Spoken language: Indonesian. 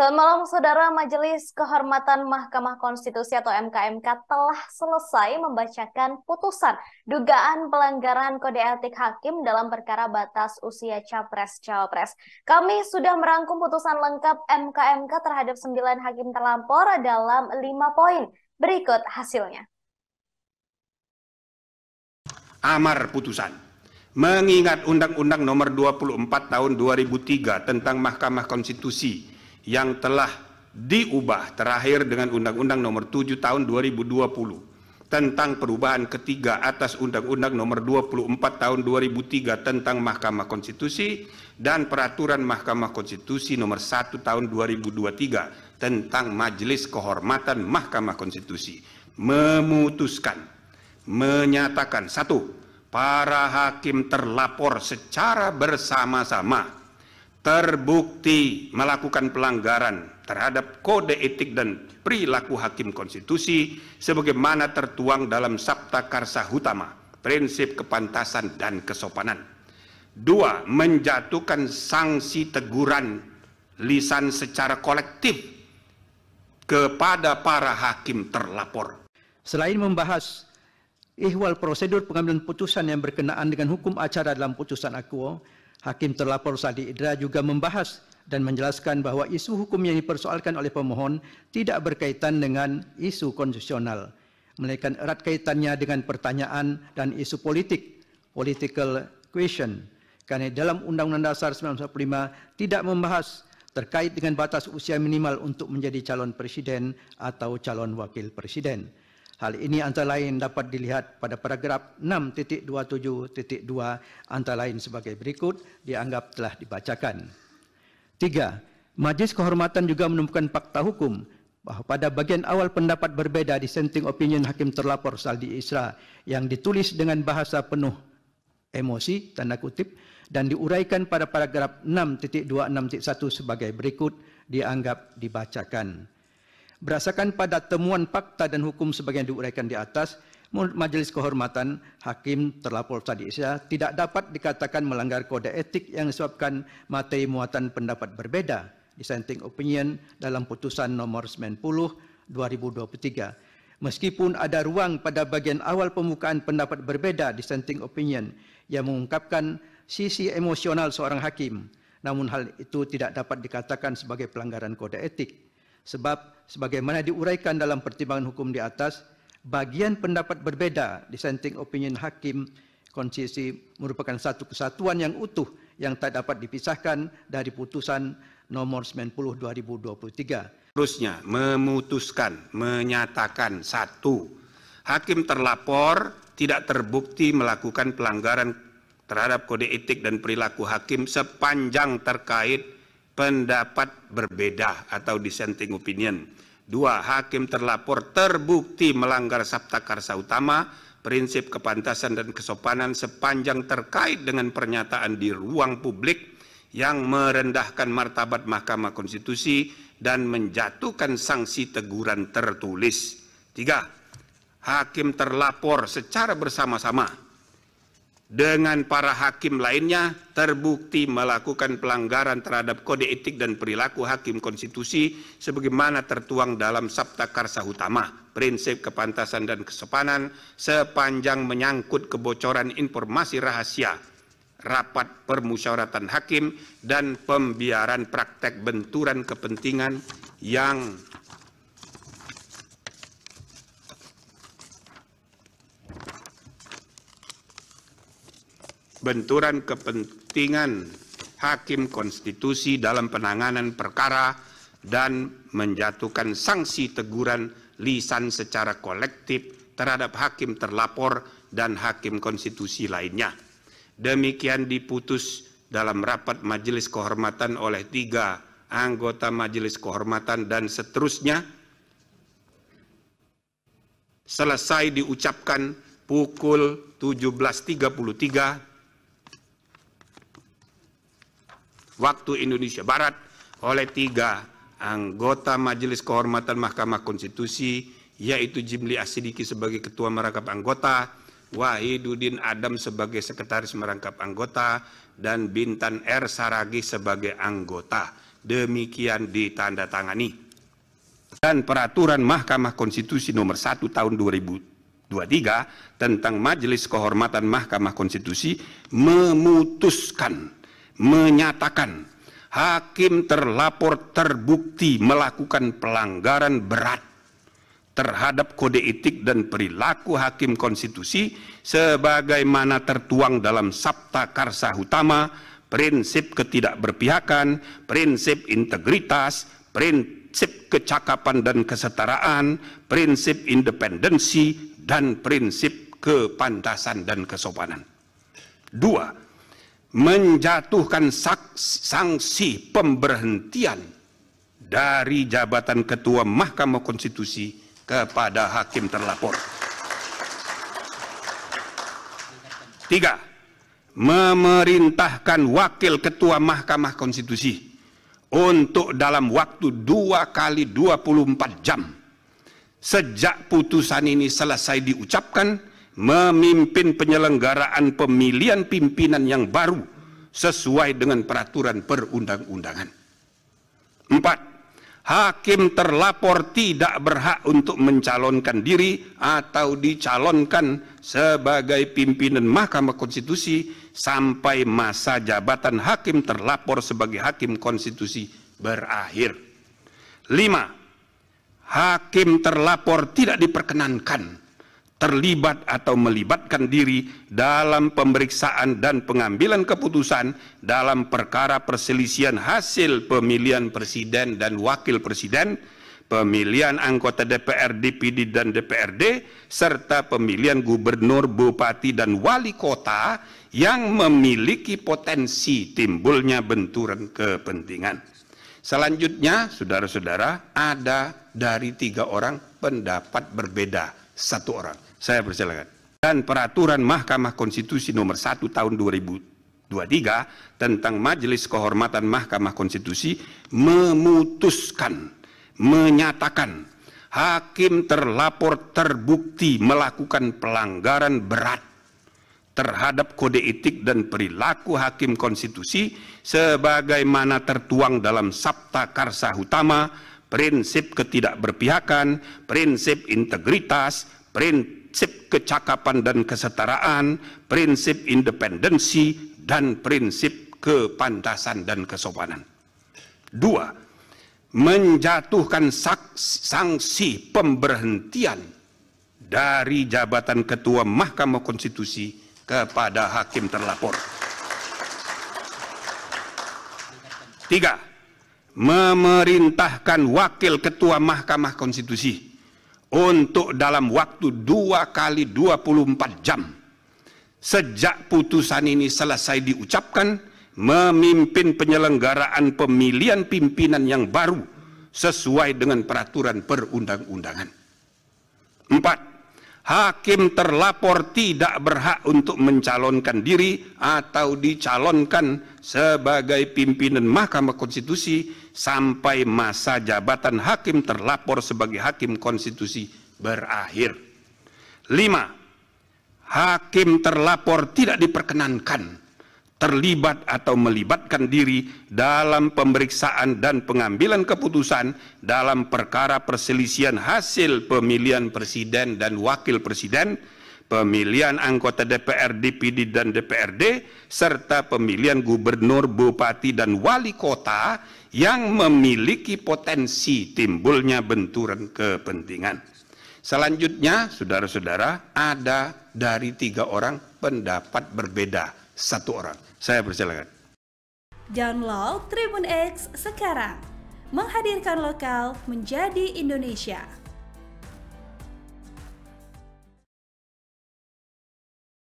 Selamat malam saudara, Majelis Kehormatan Mahkamah Konstitusi atau MKMK telah selesai membacakan putusan dugaan pelanggaran kode etik hakim dalam perkara batas usia capres-cawapres. Kami sudah merangkum putusan lengkap MKMK terhadap 9 hakim terlapor dalam 5 poin. Berikut hasilnya. Amar putusan mengingat Undang-Undang Nomor 24 Tahun 2003 tentang Mahkamah Konstitusi yang telah diubah terakhir dengan Undang-Undang Nomor 7 Tahun 2020 tentang perubahan ketiga atas Undang-Undang Nomor 24 Tahun 2003 tentang Mahkamah Konstitusi dan Peraturan Mahkamah Konstitusi Nomor 1 Tahun 2023 tentang Majelis Kehormatan Mahkamah Konstitusi memutuskan menyatakan satu para hakim terlapor secara bersama-sama terbukti melakukan pelanggaran terhadap kode etik dan perilaku hakim konstitusi sebagaimana tertuang dalam Sabta Karsa Hutama, prinsip kepantasan dan kesopanan. Dua, menjatuhkan sanksi teguran lisan secara kolektif kepada para hakim terlapor. Selain membahas ihwal prosedur pengambilan putusan yang berkenaan dengan hukum acara dalam putusan akuo, Hakim terlapor Sadi Idra juga membahas dan menjelaskan bahwa isu hukum yang dipersoalkan oleh pemohon tidak berkaitan dengan isu konstitusional, melainkan erat kaitannya dengan pertanyaan dan isu politik, political question. Karena dalam Undang-Undang Dasar 1945 tidak membahas terkait dengan batas usia minimal untuk menjadi calon presiden atau calon wakil presiden. Hal ini antara lain dapat dilihat pada paragraf 6.27.2 antara lain sebagai berikut dianggap telah dibacakan. Tiga, Majlis Kehormatan juga menemukan fakta hukum bahwa pada bagian awal pendapat berbeda di dissenting opinion hakim terlapor Saldi Isra yang ditulis dengan bahasa penuh emosi, tanda kutip, dan diuraikan pada paragraf 6.2.6.1 sebagai berikut dianggap dibacakan. Berdasarkan pada temuan fakta dan hukum sebagian diuraikan di atas, menurut Majelis Kehormatan, hakim terlapor tadi tidak dapat dikatakan melanggar kode etik yang disebabkan materi muatan pendapat berbeda dissenting opinion dalam putusan nomor 90 2023 meskipun ada ruang pada bagian awal pembukaan pendapat berbeda dissenting opinion yang mengungkapkan sisi emosional seorang hakim. Namun hal itu tidak dapat dikatakan sebagai pelanggaran kode etik. Sebab sebagaimana diuraikan dalam pertimbangan hukum di atas, bagian pendapat berbeda, dissenting opinion hakim, konsesi merupakan satu kesatuan yang utuh yang tak dapat dipisahkan dari putusan nomor 90 2023. Terusnya memutuskan, menyatakan satu, hakim terlapor tidak terbukti melakukan pelanggaran terhadap kode etik dan perilaku hakim sepanjang terkait pendapat berbeda atau dissenting opinion. Dua, hakim terlapor terbukti melanggar sabta karsa utama, prinsip kepantasan dan kesopanan sepanjang terkait dengan pernyataan di ruang publik yang merendahkan martabat Mahkamah Konstitusi dan menjatuhkan sanksi teguran tertulis. Tiga, hakim terlapor secara bersama-sama dengan para hakim lainnya terbukti melakukan pelanggaran terhadap kode etik dan perilaku hakim konstitusi sebagaimana tertuang dalam Sabta Karsa Utama, prinsip kepantasan dan kesopanan sepanjang menyangkut kebocoran informasi rahasia, rapat permusyawaratan hakim dan pembiaran praktek benturan kepentingan yang benturan kepentingan hakim konstitusi dalam penanganan perkara dan menjatuhkan sanksi teguran lisan secara kolektif terhadap hakim terlapor dan hakim konstitusi lainnya. Demikian diputus dalam rapat majelis kehormatan oleh tiga anggota majelis kehormatan dan seterusnya. Selesai diucapkan pukul 17.33 waktu Indonesia Barat oleh tiga anggota Majelis Kehormatan Mahkamah Konstitusi yaitu Jimli Asidiki sebagai Ketua Merangkap Anggota, Wahidudin Adam sebagai Sekretaris Merangkap Anggota, dan Bintan R. Saragi sebagai anggota. Demikian ditandatangani. Dan peraturan Mahkamah Konstitusi nomor 1 tahun 2023 tentang Majelis Kehormatan Mahkamah Konstitusi memutuskan menyatakan hakim terlapor terbukti melakukan pelanggaran berat terhadap kode etik dan perilaku hakim konstitusi sebagaimana tertuang dalam Sabta Karsa Utama, prinsip ketidakberpihakan, prinsip integritas, prinsip kecakapan dan kesetaraan, prinsip independensi, dan prinsip kepantasan dan kesopanan. Dua, menjatuhkan sanksi pemberhentian dari jabatan ketua Mahkamah Konstitusi kepada hakim terlapor. Tiga, memerintahkan wakil ketua Mahkamah Konstitusi untuk dalam waktu dua kali 24 jam sejak putusan ini selesai diucapkan memimpin penyelenggaraan pemilihan pimpinan yang baru sesuai dengan peraturan perundang-undangan. Empat, hakim terlapor tidak berhak untuk mencalonkan diri atau dicalonkan sebagai pimpinan Mahkamah Konstitusi sampai masa jabatan hakim terlapor sebagai hakim konstitusi berakhir. Lima, hakim terlapor tidak diperkenankan terlibat atau melibatkan diri dalam pemeriksaan dan pengambilan keputusan dalam perkara perselisihan hasil pemilihan presiden dan wakil presiden, pemilihan anggota DPR, DPD, dan DPRD, serta pemilihan gubernur, bupati, dan wali kota yang memiliki potensi timbulnya benturan kepentingan. Selanjutnya, saudara-saudara, ada dari tiga orang pendapat berbeda satu orang. Saya persilakan. Dan peraturan Mahkamah Konstitusi nomor 1 tahun 2023 tentang Majelis Kehormatan Mahkamah Konstitusi memutuskan, menyatakan hakim terlapor terbukti melakukan pelanggaran berat terhadap kode etik dan perilaku hakim konstitusi sebagaimana tertuang dalam Sabta Karsa Utama prinsip ketidakberpihakan, prinsip integritas, prinsip kecakapan dan kesetaraan, prinsip independensi, dan prinsip kepantasan dan kesopanan. Dua, menjatuhkan sanksi pemberhentian dari jabatan Ketua Mahkamah Konstitusi kepada hakim terlapor. Tiga, memerintahkan wakil ketua Mahkamah Konstitusi untuk dalam waktu dua kali 24 jam sejak putusan ini selesai diucapkan memimpin penyelenggaraan pemilihan pimpinan yang baru sesuai dengan peraturan perundang-undangan. Empat, hakim terlapor tidak berhak untuk mencalonkan diri atau dicalonkan sebagai pimpinan Mahkamah Konstitusi sampai masa jabatan hakim terlapor sebagai hakim konstitusi berakhir. Lima, Hakim terlapor tidak diperkenankan terlibat atau melibatkan diri dalam pemeriksaan dan pengambilan keputusan dalam perkara perselisihan hasil pemilihan presiden dan wakil presiden, pemilihan anggota DPR, DPD, dan DPRD, serta pemilihan gubernur, bupati, dan wali kota yang memiliki potensi timbulnya benturan kepentingan. Selanjutnya, saudara-saudara, ada dari tiga orang pendapat berbeda satu orang. Saya persilakan. Download Tribun X sekarang. Menghadirkan lokal menjadi Indonesia.